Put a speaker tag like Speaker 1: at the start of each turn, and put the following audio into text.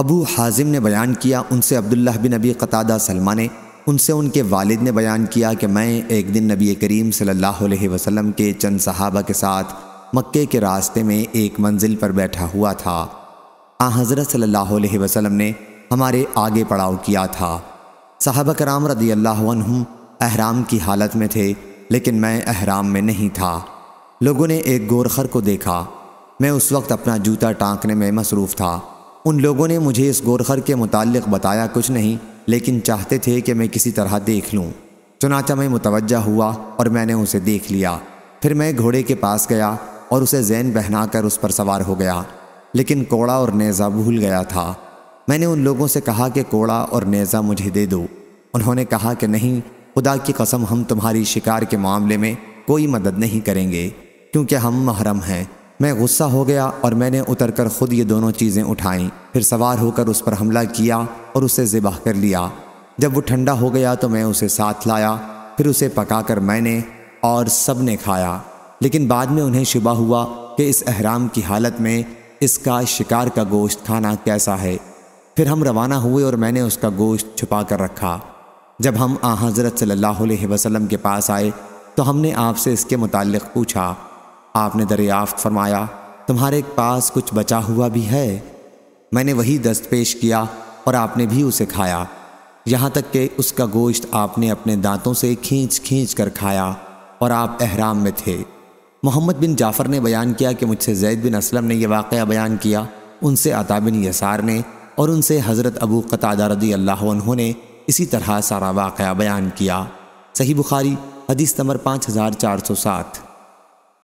Speaker 1: अबू हाजिम ने बयान किया उनसे अब्दुल्लाह बिन नबी कतादा सलमा ने उनसे उनके वालिद ने बयान किया कि मैं एक दिन नबी करीम सल्लल्लाहु अलैहि वसल्लम के चंद सहाबा के साथ मक्के के रास्ते में एक मंजिल पर बैठा हुआ था आ हज़रत सल्लल्लाहु अलैहि वसल्लम ने हमारे आगे पड़ाव किया था सहाबा कराम रदी अल्लाम अहराम की हालत में थे लेकिन मैं अहराम में नहीं था लोगों ने एक गोरखर को देखा मैं उस वक्त अपना जूता टाँकने में मसरूफ़ था उन लोगों ने मुझे इस गोरखर के मुतालिक बताया कुछ नहीं लेकिन चाहते थे कि मैं किसी तरह देख लूँ चुनाचा मैं मुतवजह हुआ और मैंने उसे देख लिया फिर मैं घोड़े के पास गया और उसे जैन पहनाकर उस पर सवार हो गया लेकिन कोड़ा और नेज़ा भूल गया था मैंने उन लोगों से कहा कि कोड़ा और नेज़ा मुझे दे दो उन्होंने कहा कि नहीं खुदा की कसम हम तुम्हारी शिकार के मामले में कोई मदद नहीं करेंगे क्योंकि हम महरम हैं मैं गुस्सा हो गया और मैंने उतर कर ख़ुद ये दोनों चीज़ें उठाईं फिर सवार होकर उस पर हमला किया और उसे ज़िबाह कर लिया जब वो ठंडा हो गया तो मैं उसे साथ लाया फिर उसे पकाकर मैंने और सब ने खाया लेकिन बाद में उन्हें शुबा हुआ कि इस अहराम की हालत में इसका शिकार का गोश्त खाना कैसा है फिर हम रवाना हुए और मैंने उसका गोश्त छुपा कर रखा जब हम आ हज़रत सल्लल्लाहु अलैहि वसल्लम के पास आए तो हमने आपसे इसके मुतालिक पूछा आपने दरियाफ्त फरमाया तुम्हारे पास कुछ बचा हुआ भी है मैंने वही दस्त पेश किया और आपने भी उसे खाया यहाँ तक कि उसका गोश्त आपने अपने दांतों से खींच खींच कर खाया और आप अहराम में थे मोहम्मद बिन जाफ़र ने बयान किया कि मुझसे जैद बिन असलम ने यह वाक़ बयान किया उनसे आता बिन यसार ने और उनसे हज़रत अबू कतादा रदी अल्लाह ने इसी तरह सारा वाक़ बयान किया सही बुखारी हदीस नंबर पाँच हज़ार चार सौ सात